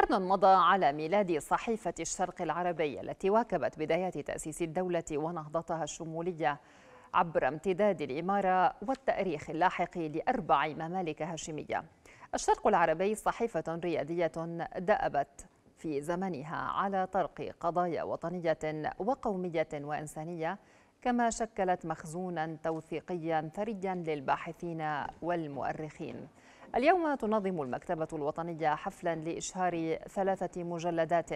قرن مضى على ميلاد صحيفة الشرق العربي التي واكبت بداية تأسيس الدولة ونهضتها الشمولية عبر امتداد الإمارة والتأريخ اللاحق لأربع ممالك هاشمية الشرق العربي صحيفة ريادية دأبت في زمنها على طرق قضايا وطنية وقومية وإنسانية كما شكلت مخزونا توثيقيا ثريا للباحثين والمؤرخين اليوم تنظم المكتبة الوطنية حفلا لإشهار ثلاثة مجلدات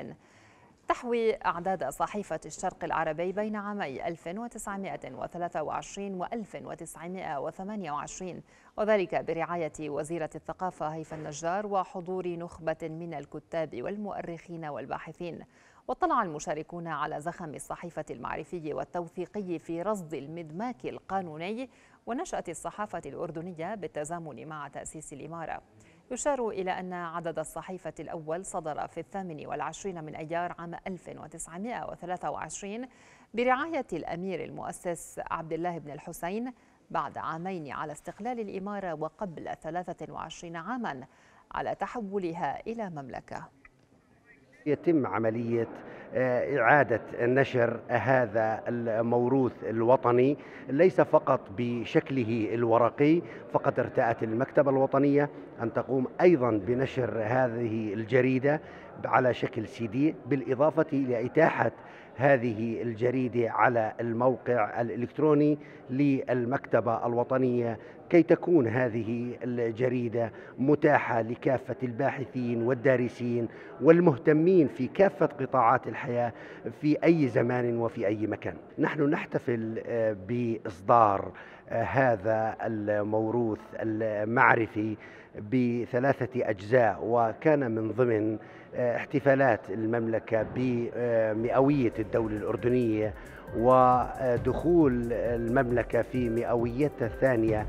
تحوي أعداد صحيفة الشرق العربي بين عامي 1923 و 1928 وذلك برعاية وزيرة الثقافة هيفا النجار وحضور نخبة من الكتاب والمؤرخين والباحثين واطلع المشاركون على زخم الصحيفة المعرفي والتوثيقي في رصد المدماك القانوني ونشأة الصحافة الأردنية بالتزامن مع تأسيس الإمارة يشار إلى أن عدد الصحيفة الأول صدر في الثامن والعشرين من أيار عام 1923 برعاية الأمير المؤسس عبد الله بن الحسين بعد عامين على استقلال الإمارة وقبل 23 عاماً على تحولها إلى مملكة يتم عملية آه، إعادة نشر هذا الموروث الوطني ليس فقط بشكله الورقي فقد ارتأت المكتبة الوطنية أن تقوم أيضا بنشر هذه الجريدة على شكل سي دي بالإضافة لإتاحة هذه الجريدة على الموقع الإلكتروني للمكتبة الوطنية كي تكون هذه الجريدة متاحة لكافة الباحثين والدارسين والمهتمين في كافة قطاعات الحياة في أي زمان وفي أي مكان نحن نحتفل آه، بإصدار هذا الموروث المعرفي بثلاثة أجزاء وكان من ضمن آه، احتفالات المملكة بمئوية الدولة الأردنية ودخول المملكة في مئويتها الثانية